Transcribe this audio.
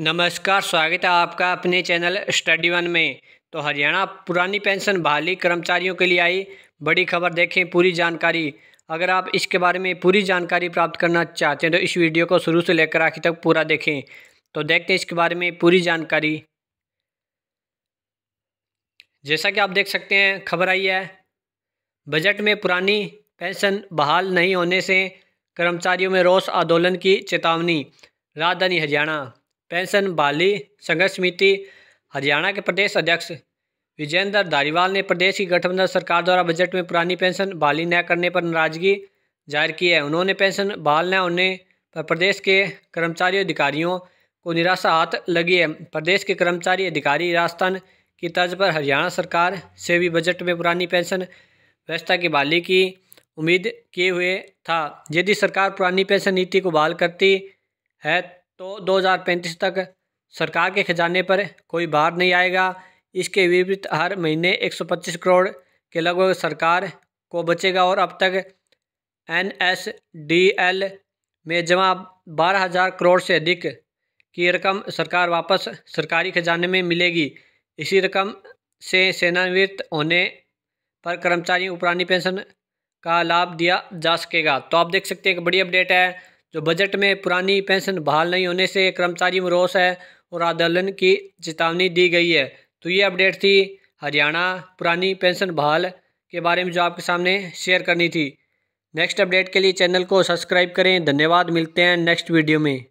नमस्कार स्वागत है आपका अपने चैनल स्टडी वन में तो हरियाणा पुरानी पेंशन बहाली कर्मचारियों के लिए आई बड़ी खबर देखें पूरी जानकारी अगर आप इसके बारे में पूरी जानकारी प्राप्त करना चाहते हैं तो इस वीडियो को शुरू से लेकर आखिर तक पूरा देखें तो देखते हैं इसके बारे में पूरी जानकारी जैसा कि आप देख सकते हैं खबर आई है बजट में पुरानी पेंशन बहाल नहीं होने से कर्मचारियों में रोष आंदोलन की चेतावनी राजधानी हरियाणा पेंशन बहाली संघर्ष समिति हरियाणा के प्रदेश अध्यक्ष विजेंद्र धारीवाल ने प्रदेश की गठबंधन सरकार द्वारा बजट में पुरानी पेंशन बहाली न करने पर नाराजगी जाहिर की है उन्होंने पेंशन बहाल न होने पर प्रदेश के कर्मचारी अधिकारियों को निराशा हाथ लगी है प्रदेश के कर्मचारी अधिकारी राजस्थान की तर्ज पर हरियाणा सरकार से भी बजट में पुरानी पेंशन व्यवस्था की बहाली की उम्मीद किए हुए था यदि सरकार पुरानी पेंशन नीति को बहाल करती है तो 2035 तक सरकार के खजाने पर कोई भार नहीं आएगा इसके विपरीत हर महीने 125 करोड़ के लगभग सरकार को बचेगा और अब तक एन एस डी एल में जमा बारह हज़ार करोड़ से अधिक की रकम सरकार वापस सरकारी खजाने में मिलेगी इसी रकम से सेनानिवृत्त होने पर कर्मचारी उपरानी पुरानी पेंशन का लाभ दिया जा सकेगा तो आप देख सकते हैं एक बड़ी अपडेट है जो बजट में पुरानी पेंशन बहाल नहीं होने से कर्मचारी में रोष है और आंदोलन की चेतावनी दी गई है तो ये अपडेट थी हरियाणा पुरानी पेंशन बहाल के बारे में जो आपके सामने शेयर करनी थी नेक्स्ट अपडेट के लिए चैनल को सब्सक्राइब करें धन्यवाद मिलते हैं नेक्स्ट वीडियो में